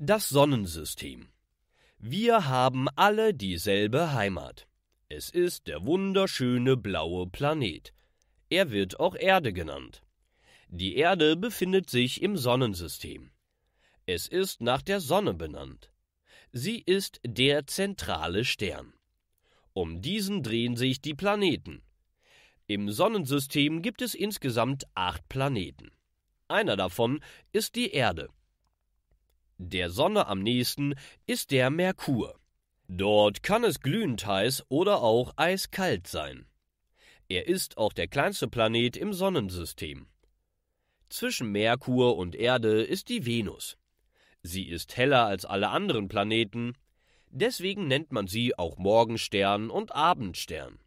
Das Sonnensystem. Wir haben alle dieselbe Heimat. Es ist der wunderschöne blaue Planet. Er wird auch Erde genannt. Die Erde befindet sich im Sonnensystem. Es ist nach der Sonne benannt. Sie ist der zentrale Stern. Um diesen drehen sich die Planeten. Im Sonnensystem gibt es insgesamt acht Planeten. Einer davon ist die Erde. Der Sonne am nächsten ist der Merkur. Dort kann es glühend heiß oder auch eiskalt sein. Er ist auch der kleinste Planet im Sonnensystem. Zwischen Merkur und Erde ist die Venus. Sie ist heller als alle anderen Planeten, deswegen nennt man sie auch Morgenstern und Abendstern.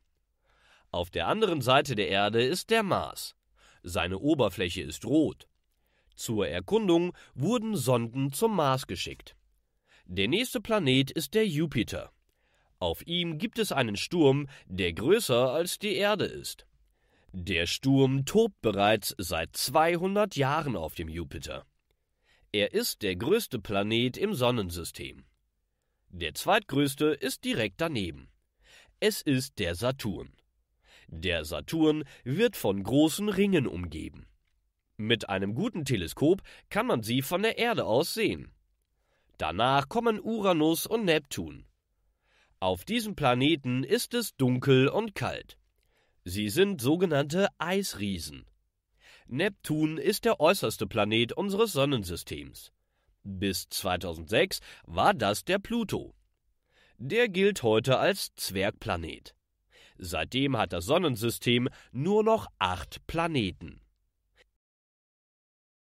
Auf der anderen Seite der Erde ist der Mars. Seine Oberfläche ist rot. Zur Erkundung wurden Sonden zum Mars geschickt. Der nächste Planet ist der Jupiter. Auf ihm gibt es einen Sturm, der größer als die Erde ist. Der Sturm tobt bereits seit 200 Jahren auf dem Jupiter. Er ist der größte Planet im Sonnensystem. Der zweitgrößte ist direkt daneben. Es ist der Saturn. Der Saturn wird von großen Ringen umgeben. Mit einem guten Teleskop kann man sie von der Erde aus sehen. Danach kommen Uranus und Neptun. Auf diesem Planeten ist es dunkel und kalt. Sie sind sogenannte Eisriesen. Neptun ist der äußerste Planet unseres Sonnensystems. Bis 2006 war das der Pluto. Der gilt heute als Zwergplanet. Seitdem hat das Sonnensystem nur noch acht Planeten.